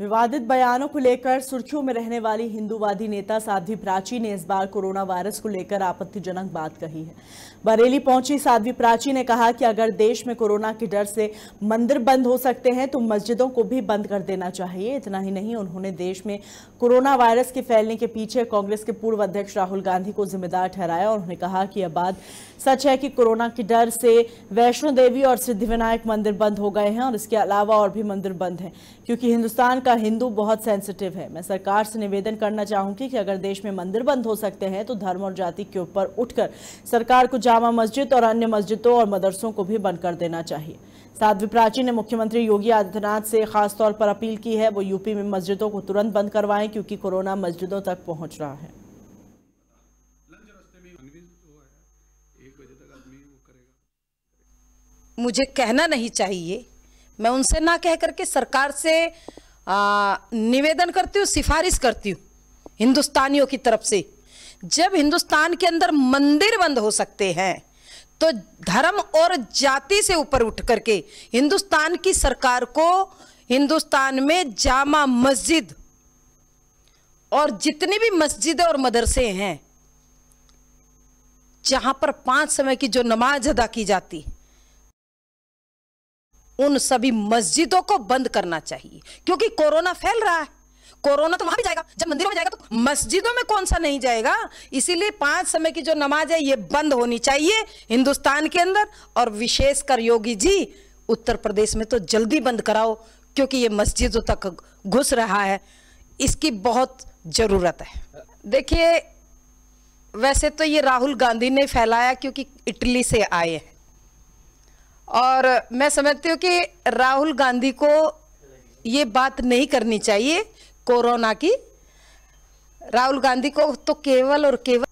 विवादित बयानों को लेकर सुर्खियों में रहने वाली हिंदूवादी नेता साध्वी प्राची ने इस बार कोरोना वायरस को लेकर आपत्तिजनक बात कही है बरेली पहुंची साध्वी प्राची ने कहा कि अगर देश में कोरोना के डर से मंदिर बंद हो सकते हैं तो मस्जिदों को भी बंद कर देना चाहिए इतना ही नहीं उन्होंने देश में कोरोना वायरस के फैलने के पीछे कांग्रेस के पूर्व अध्यक्ष राहुल गांधी को जिम्मेदार ठहराया और उन्होंने कहा कि यह बात सच है कि कोरोना के डर से वैष्णो देवी और सिद्धिविनायक मंदिर बंद हो गए हैं और इसके अलावा और भी मंदिर बंद है क्योंकि हिंदुस्तान का हिंदू बहुत सेंसिटिव है मैं सरकार से निवेदन करना चाहूंगी कि अगर देश में मंदिर बंद हो सकते हैं तो धर्म और जाति के ऊपर उठकर सरकार को जामा मस्जिद और अन्य मस्जिदों और मदरसों को भी बंद कर देना चाहिए साध्वी प्राची ने मुख्यमंत्री योगी आदित्यनाथ से खासतौर पर अपील की है वो यूपी में मस्जिदों को तुरंत बंद करवाएं क्योंकि कोरोना मस्जिदों तक पहुंच रहा है मुझे कहना नहीं चाहिए मैं उनसे ना कह करके सरकार से निवेदन करती हूँ सिफारिश करती हूँ हिंदुस्तानियों की तरफ से जब हिंदुस्तान के अंदर मंदिर बंद हो सकते हैं तो धर्म और जाति से ऊपर उठ करके हिंदुस्तान की सरकार को हिंदुस्तान में जामा मस्जिद और जितनी भी मस्जिदें और मदरसे हैं जहां पर पांच समय की जो नमाज अदा की जाती है उन सभी मस्जिदों को बंद करना चाहिए क्योंकि कोरोना फैल रहा है कोरोना तो वहां भी जाएगा जब मंदिरों में जाएगा तो मस्जिदों में कौन सा नहीं जाएगा इसीलिए पांच समय की जो नमाज है ये बंद होनी चाहिए हिंदुस्तान के अंदर और विशेषकर योगी जी उत्तर प्रदेश में तो जल्दी बंद कराओ क्योंकि ये मस्जिदों तक घुस रहा है इसकी बहुत ज़रूरत है देखिए वैसे तो ये राहुल गांधी ने फैलाया क्योंकि इटली से आए हैं और मैं समझती हूँ कि राहुल गांधी को ये बात नहीं करनी चाहिए कोरोना की राहुल गांधी को तो केवल और केवल